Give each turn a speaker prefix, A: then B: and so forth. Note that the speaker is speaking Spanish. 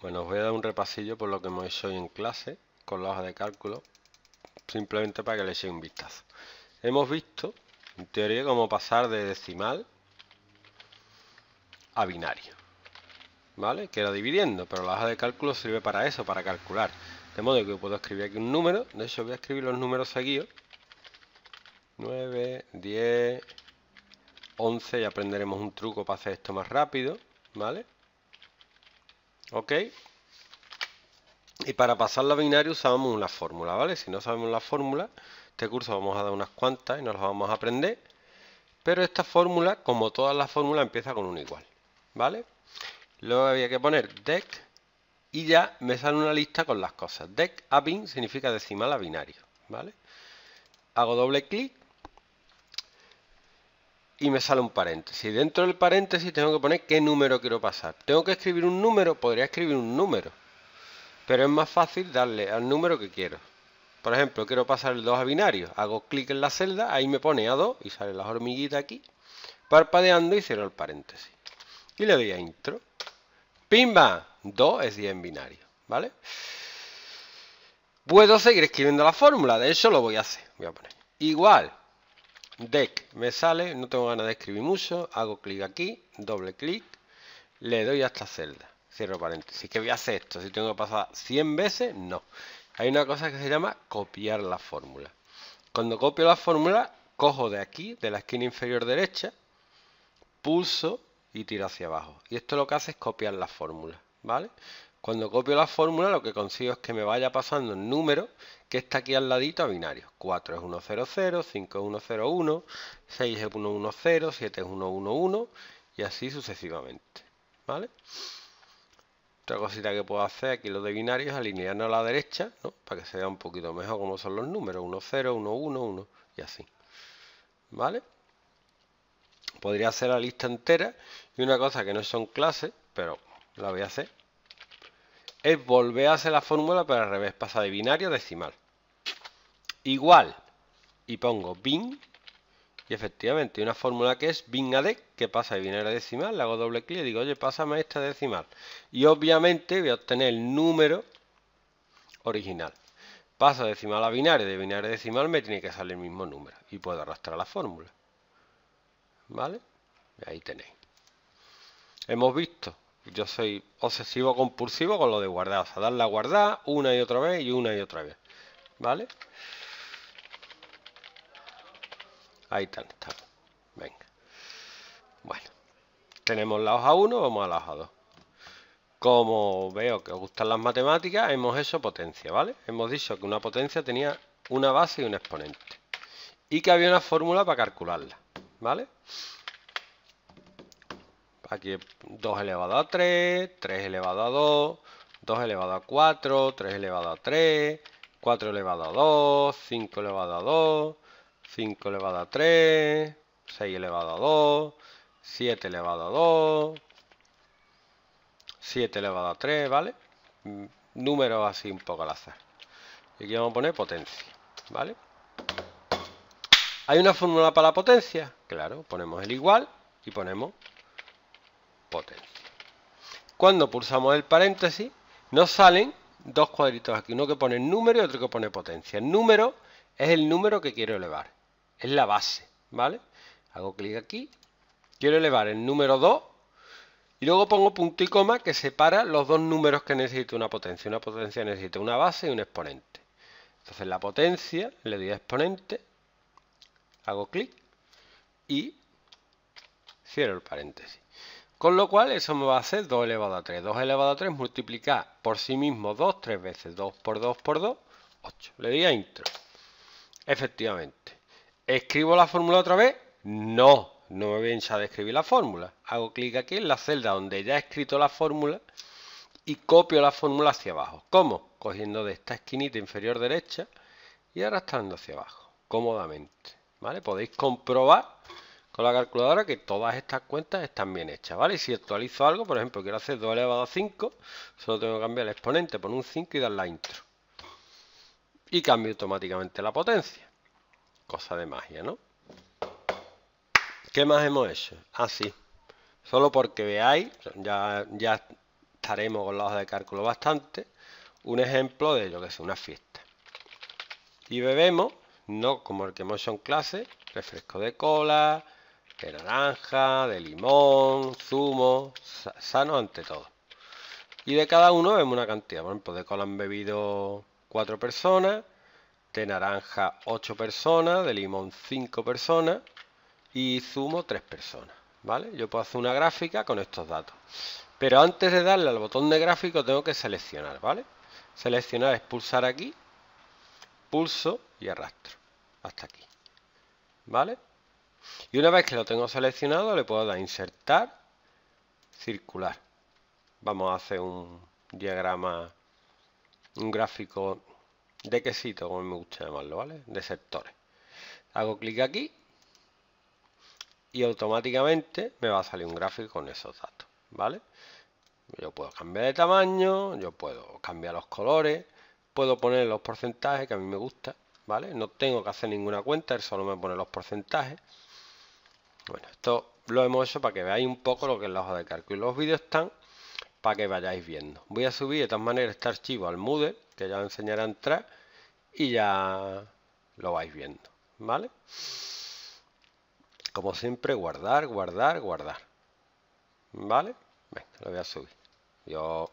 A: Bueno, os voy a dar un repasillo por lo que hemos hecho hoy en clase con la hoja de cálculo, simplemente para que le echéis un vistazo. Hemos visto, en teoría, cómo pasar de decimal a binario, ¿vale? Queda dividiendo, pero la hoja de cálculo sirve para eso, para calcular. De modo que puedo escribir aquí un número, de hecho voy a escribir los números seguidos. 9, 10, 11 y aprenderemos un truco para hacer esto más rápido, ¿vale? ¿Ok? Y para pasarla a binario usamos una fórmula, ¿vale? Si no sabemos la fórmula, este curso vamos a dar unas cuantas y nos las vamos a aprender. Pero esta fórmula, como todas las fórmulas, empieza con un igual, ¿vale? Luego había que poner dec y ya me sale una lista con las cosas. Dec a bin significa decimal a binario, ¿vale? Hago doble clic y me sale un paréntesis. Dentro del paréntesis tengo que poner qué número quiero pasar. Tengo que escribir un número, podría escribir un número. Pero es más fácil darle al número que quiero. Por ejemplo, quiero pasar el 2 a binario. Hago clic en la celda, ahí me pone A2 y sale la hormiguita aquí. Parpadeando y cierro el paréntesis. Y le doy a intro. ¡Pimba! 2 es 10 en binario, ¿vale? Puedo seguir escribiendo la fórmula, de hecho lo voy a hacer. Voy a poner igual deck me sale, no tengo ganas de escribir mucho, hago clic aquí, doble clic, le doy a esta celda, cierro paréntesis. ¿Qué voy a hacer esto? Si tengo que pasar 100 veces, no. Hay una cosa que se llama copiar la fórmula. Cuando copio la fórmula, cojo de aquí, de la esquina inferior derecha, pulso y tiro hacia abajo. Y esto lo que hace es copiar la fórmula, ¿vale? Cuando copio la fórmula lo que consigo es que me vaya pasando el número que está aquí al ladito a binarios. 4 es 100, 5 es 101, 6 es 110, 7 es 111 y así sucesivamente. ¿Vale? Otra cosita que puedo hacer aquí lo de binarios alinearnos a la derecha, ¿no? Para que se vea un poquito mejor cómo son los números. 10, 1. y así. ¿Vale? Podría hacer la lista entera y una cosa que no son clases, pero la voy a hacer es volver a hacer la fórmula, pero al revés, pasa de binario a decimal. Igual, y pongo bin, y efectivamente, una fórmula que es bin dec, que pasa de binario a decimal, le hago doble clic y digo, oye, pásame esta decimal. Y obviamente voy a obtener el número original. Paso decimal a binario, de binario a decimal me tiene que salir el mismo número. Y puedo arrastrar la fórmula. ¿Vale? Y Ahí tenéis. Hemos visto yo soy obsesivo compulsivo con lo de guardar. O sea, darle a guardar una y otra vez y una y otra vez. ¿Vale? Ahí están, Venga. Bueno. Tenemos la hoja 1, vamos a la hoja 2. Como veo que os gustan las matemáticas, hemos hecho potencia, ¿vale? Hemos dicho que una potencia tenía una base y un exponente. Y que había una fórmula para calcularla, ¿vale? vale Aquí 2 elevado a 3, 3 elevado a 2, 2 elevado a 4, 3 elevado a 3, 4 elevado a 2, 5 elevado a 2, 5 elevado a 3, 6 elevado a 2, 7 elevado a 2, 7 elevado a 3, ¿vale? Número así un poco al azar. Y aquí vamos a poner potencia, ¿vale? ¿Hay una fórmula para la potencia? Claro, ponemos el igual y ponemos potencia, Cuando pulsamos el paréntesis, nos salen dos cuadritos aquí, uno que pone número y otro que pone potencia. El número es el número que quiero elevar, es la base, ¿vale? Hago clic aquí, quiero elevar el número 2 y luego pongo punto y coma que separa los dos números que necesito una potencia. Una potencia necesita una base y un exponente. Entonces la potencia le doy a exponente, hago clic y cierro el paréntesis. Con lo cual eso me va a hacer 2 elevado a 3. 2 elevado a 3 multiplicar por sí mismo 2 3 veces. 2 por 2 por 2, 8. Le di a intro. Efectivamente. ¿Escribo la fórmula otra vez? No, no me voy a de escribir la fórmula. Hago clic aquí en la celda donde ya he escrito la fórmula y copio la fórmula hacia abajo. ¿Cómo? Cogiendo de esta esquinita inferior derecha y arrastrando hacia abajo, cómodamente. ¿Vale? Podéis comprobar la calculadora que todas estas cuentas están bien hechas, ¿vale? Y si actualizo algo, por ejemplo, quiero hacer 2 elevado a 5, solo tengo que cambiar el exponente por un 5 y dar la intro. Y cambio automáticamente la potencia. Cosa de magia, ¿no? ¿Qué más hemos hecho? Así. Ah, solo porque veáis, ya, ya estaremos con la hoja de cálculo bastante, un ejemplo de yo que sé, una fiesta. Y bebemos, no como el que hemos hecho en clase, refresco de cola, de naranja, de limón, zumo, sano ante todo. Y de cada uno vemos una cantidad. Por ejemplo, de cola han bebido 4 personas, de naranja 8 personas, de limón 5 personas y zumo 3 personas. ¿Vale? Yo puedo hacer una gráfica con estos datos. Pero antes de darle al botón de gráfico tengo que seleccionar, ¿vale? Seleccionar es pulsar aquí, pulso y arrastro. Hasta aquí. ¿Vale? Y una vez que lo tengo seleccionado, le puedo dar insertar, circular. Vamos a hacer un diagrama, un gráfico de quesito, como me gusta llamarlo, ¿vale? De sectores. Hago clic aquí y automáticamente me va a salir un gráfico con esos datos, ¿vale? Yo puedo cambiar de tamaño, yo puedo cambiar los colores, puedo poner los porcentajes que a mí me gusta, ¿vale? No tengo que hacer ninguna cuenta, solo me pone los porcentajes. Bueno, esto lo hemos hecho para que veáis un poco lo que es la hoja de cálculo. Los vídeos están para que vayáis viendo. Voy a subir de todas maneras este archivo al Moodle, que ya os enseñaré a entrar, y ya lo vais viendo, ¿vale? Como siempre, guardar, guardar, guardar. ¿Vale? lo voy a subir. Yo